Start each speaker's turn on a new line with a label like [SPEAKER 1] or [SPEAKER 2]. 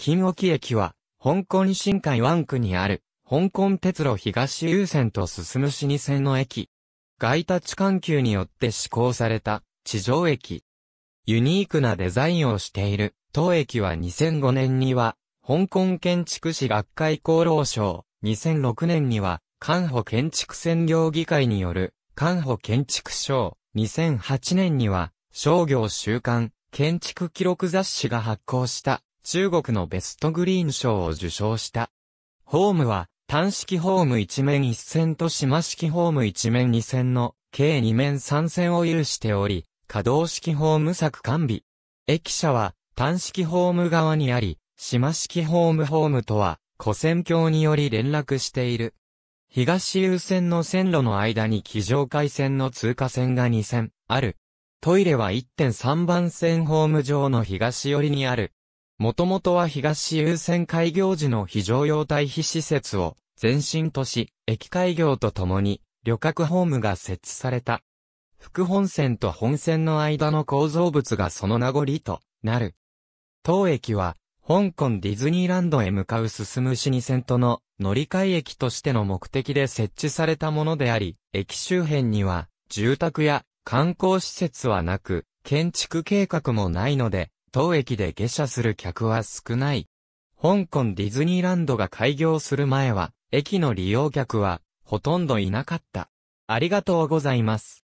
[SPEAKER 1] 金
[SPEAKER 2] 沖駅は、香港新海湾区にある、香港鉄路東優先と進む老舗の駅。外立環球によって施行された、地上駅。ユニークなデザインをしている、当駅は2005年には、香港建築士学会厚労省、2006年には、関保建築専業議会による、関保建築賞、2008年には、商業週刊、建築記録雑誌が発行した、中国のベストグリーン賞を受賞した。ホームは、単式ホーム一面一線と島式ホーム一面二線の、計二面三線を有しており、可動式ホーム作完備。駅舎は、単式ホーム側にあり、島式ホームホームとは、古線橋により連絡している。東優線の線路の間に非上回線の通過線が2線、ある。トイレは1.3番線ホーム上の東寄りにある。もともとは東優先開業時の非常用退避施設を前身とし、駅開業とともに旅客ホームが設置された。副本線と本線の間の構造物がその名残となる。当駅は、香港ディズニーランドへ向かう進むに線との乗り換え駅としての目的で設置されたものであり、駅周辺には住宅や観光施設はなく、建築計画もないので、当駅で下車する客は少ない。香港ディズニーランドが開業する前は、駅の利用客は、ほとんどいなかった。ありがとうございます。